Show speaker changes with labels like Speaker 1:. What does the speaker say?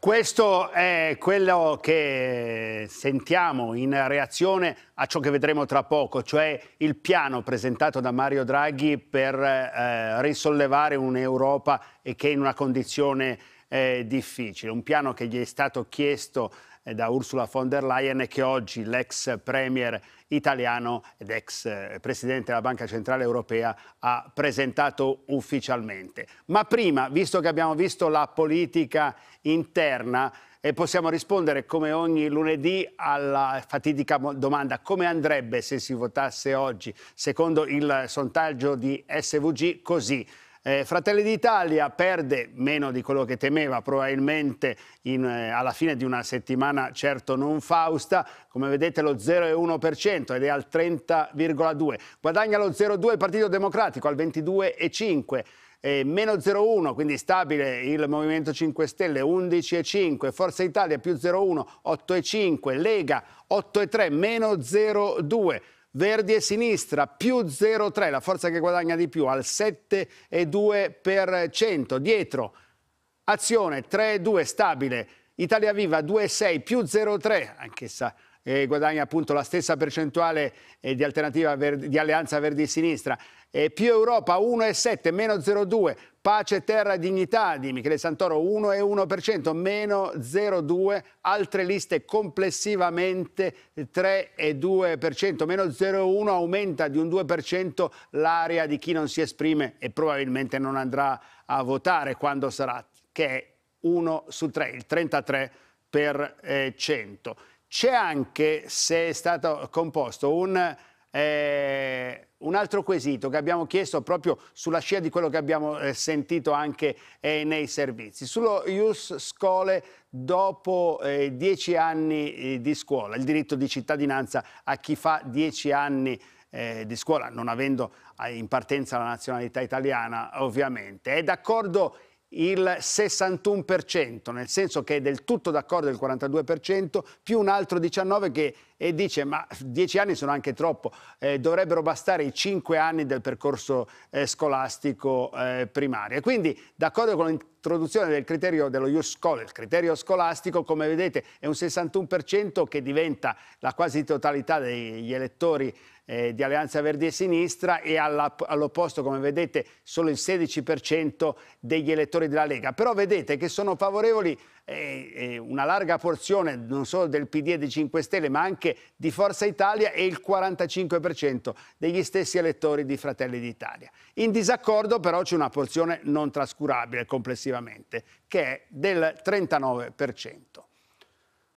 Speaker 1: Questo è quello che sentiamo in reazione a ciò che vedremo tra poco, cioè il piano presentato da Mario Draghi per eh, risollevare un'Europa che è in una condizione eh, difficile. Un piano che gli è stato chiesto eh, da Ursula von der Leyen e che oggi l'ex premier italiano ed ex eh, presidente della Banca Centrale Europea ha presentato ufficialmente. Ma prima, visto che abbiamo visto la politica interna, e eh, possiamo rispondere come ogni lunedì alla fatidica domanda come andrebbe se si votasse oggi secondo il sondaggio di SVG così eh, Fratelli d'Italia perde meno di quello che temeva, probabilmente in, eh, alla fine di una settimana certo non fausta, come vedete lo 0,1% ed è al 30,2%. Guadagna lo 0,2% il Partito Democratico al 22,5%. Eh, meno 0,1, quindi stabile il Movimento 5 Stelle 11,5, Forza Italia più 0,1, 8,5, Lega 8,3, meno 0,2. Verdi e sinistra più 0,3, la forza che guadagna di più al 7,2%. Dietro azione 3,2 stabile, Italia Viva 2,6 più 0,3, anch'essa e guadagna appunto la stessa percentuale eh, di, alternativa Verdi, di Alleanza Verdi Sinistra. Eh, più Europa 1,7, meno 0,2, pace, terra, dignità di Michele Santoro 1,1%, meno 0,2, altre liste complessivamente 3,2%, meno 0,1 aumenta di un 2% l'area di chi non si esprime e probabilmente non andrà a votare quando sarà, che è 1 su 3, il 33%. C'è anche, se è stato composto, un, eh, un altro quesito che abbiamo chiesto proprio sulla scia di quello che abbiamo eh, sentito anche eh, nei servizi, sullo Ius Scole dopo eh, dieci anni eh, di scuola, il diritto di cittadinanza a chi fa dieci anni eh, di scuola, non avendo in partenza la nazionalità italiana ovviamente. È d'accordo il 61%, nel senso che è del tutto d'accordo il 42%, più un altro 19% che e dice ma dieci anni sono anche troppo, eh, dovrebbero bastare i cinque anni del percorso eh, scolastico eh, primario. quindi d'accordo con l'introduzione del criterio dello Youth Scholar, il criterio scolastico come vedete è un 61% che diventa la quasi totalità degli elettori eh, di Alleanza Verdi e Sinistra e all'opposto, come vedete, solo il 16% degli elettori della Lega. Però vedete che sono favorevoli eh, eh, una larga porzione non solo del PD e dei 5 Stelle, ma anche anche di Forza Italia e il 45% degli stessi elettori di Fratelli d'Italia. In disaccordo però c'è una porzione non trascurabile complessivamente, che è del 39%.